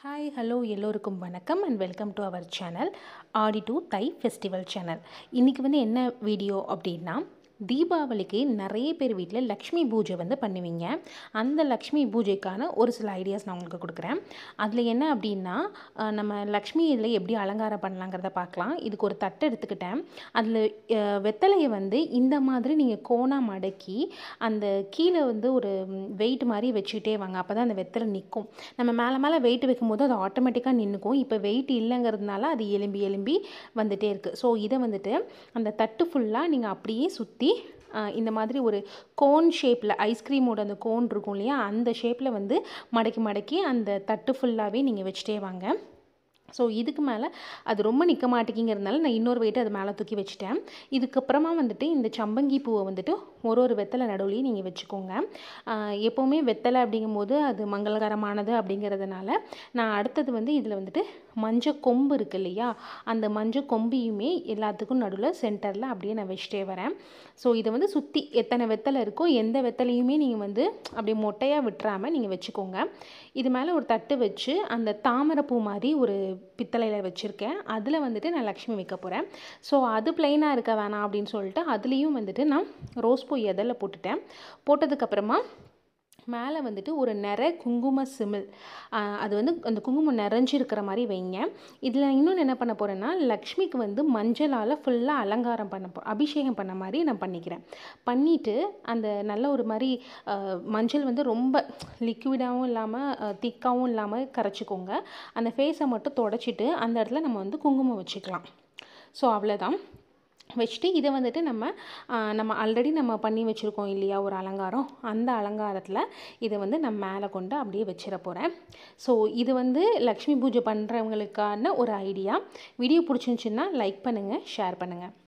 hi hello எல்லோருக்கும் வணக்கம் and welcome to our channel Aadi to Thai festival channel இன்றைக்கி வந்து என்ன வீடியோ அப்படின்னா தீபாவளிக்கு நிறைய பேர் வீட்டில் லக்ஷ்மி பூஜை வந்து பண்ணுவீங்க அந்த லக்ஷ்மி பூஜைக்கான ஒரு சில ஐடியாஸ் நான் உங்களுக்கு கொடுக்குறேன் அதில் என்ன அப்படின்னா நம்ம லக்ஷ்மி இதில் எப்படி அலங்காரம் பண்ணலாங்கிறத பார்க்கலாம் இதுக்கு ஒரு தட்டை எடுத்துக்கிட்டேன் அதில் வெத்தலையை வந்து இந்த மாதிரி நீங்கள் கோணாக மடக்கி அந்த கீழே வந்து ஒரு வெயிட் மாதிரி வச்சுக்கிட்டே வாங்க அப்போ தான் அந்த வெத்தலை நிற்கும் நம்ம மேலே மேலே வெயிட் வைக்கும்போது அது ஆட்டோமேட்டிக்காக நின்றுக்கும் இப்போ வெயிட் இல்லைங்கிறதுனால அது எலும்பி எலும்பி வந்துகிட்டே இருக்குது ஸோ இதை வந்துட்டு அந்த தட்டு ஃபுல்லாக நீங்கள் அப்படியே சுற்றி ஊற்றி இந்த மாதிரி ஒரு கோன் ஷேப்பில் ஐஸ்கிரீமோட அந்த கோன் இருக்கும் இல்லையா அந்த ஷேப்பில் வந்து மடக்கி மடக்கி அந்த தட்டு ஃபுல்லாகவே நீங்கள் வச்சுட்டே வாங்க ஸோ இதுக்கு மேலே அது ரொம்ப நிற்க மாட்டேங்கிறதுனால நான் இன்னொரு வெயிட்டு அது மேலே தூக்கி வச்சுட்டேன் இதுக்கப்புறமா வந்துட்டு இந்த சம்பங்கி பூவை வந்துட்டு ஒரு ஒரு வெத்தலை நடுவுலையும் நீங்கள் வச்சுக்கோங்க எப்போவுமே வெத்தலை அப்படிங்கும்போது அது மங்களகரமானது அப்படிங்கிறதுனால நான் அடுத்தது வந்து இதில் வந்துட்டு மஞ்சள் கொம்பு இருக்குது இல்லையா அந்த மஞ்சள் கொம்பியுமே எல்லாத்துக்கும் நடுவில் சென்டரில் அப்படியே நான் வச்சுட்டே வரேன் ஸோ இதை வந்து சுற்றி எத்தனை வெத்தலை இருக்கோ எந்த வெத்தலையுமே நீங்கள் வந்து அப்படியே மொட்டையாக விட்டுறாமல் நீங்கள் வச்சுக்கோங்க இது மேலே ஒரு தட்டு வச்சு அந்த தாமரை பூ மாதிரி ஒரு பித்தளையில் வச்சுருக்கேன் அதில் வந்துட்டு நான் லக்ஷ்மி வைக்க போகிறேன் ஸோ அது ப்ளைனாக இருக்க வேணாம் அப்படின்னு சொல்லிட்டு அதுலேயும் வந்துட்டு நான் ரோஸ் பூ எதில் போட்டுட்டேன் போட்டதுக்கப்புறமா மேலே வந்துட்டு ஒரு நிறை குங்கும சிமிழ் அது வந்து அந்த குங்குமம் நிறைஞ்சிருக்கிற மாதிரி வைங்க இதில் இன்னொன்று என்ன பண்ண போகிறேன்னா லக்ஷ்மிக்கு வந்து மஞ்சளால் ஃபுல்லாக அலங்காரம் பண்ண போ அபிஷேகம் பண்ண மாதிரி நான் பண்ணிக்கிறேன் பண்ணிவிட்டு அந்த நல்ல ஒரு மாதிரி மஞ்சள் வந்து ரொம்ப லிக்விடாகவும் இல்லாமல் திக்காகவும் இல்லாமல் கரைச்சிக்கோங்க அந்த ஃபேஸை மட்டும் தொடச்சிட்டு அந்த இடத்துல நம்ம வந்து குங்குமம் வச்சுக்கலாம் ஸோ அவ்வளோதான் வச்சுட்டு இதை வந்துட்டு நம்ம நம்ம ஆல்ரெடி நம்ம பண்ணி வச்சுருக்கோம் இல்லையா ஒரு அலங்காரம் அந்த அலங்காரத்தில் இதை வந்து நம்ம மேலே கொண்டு அப்படியே வச்சிட போகிறேன் ஸோ இது வந்து லக்ஷ்மி பூஜை பண்ணுறவங்களுக்கான ஒரு ஐடியா வீடியோ பிடிச்சிருந்துச்சின்னா லைக் பண்ணுங்கள் ஷேர் பண்ணுங்கள்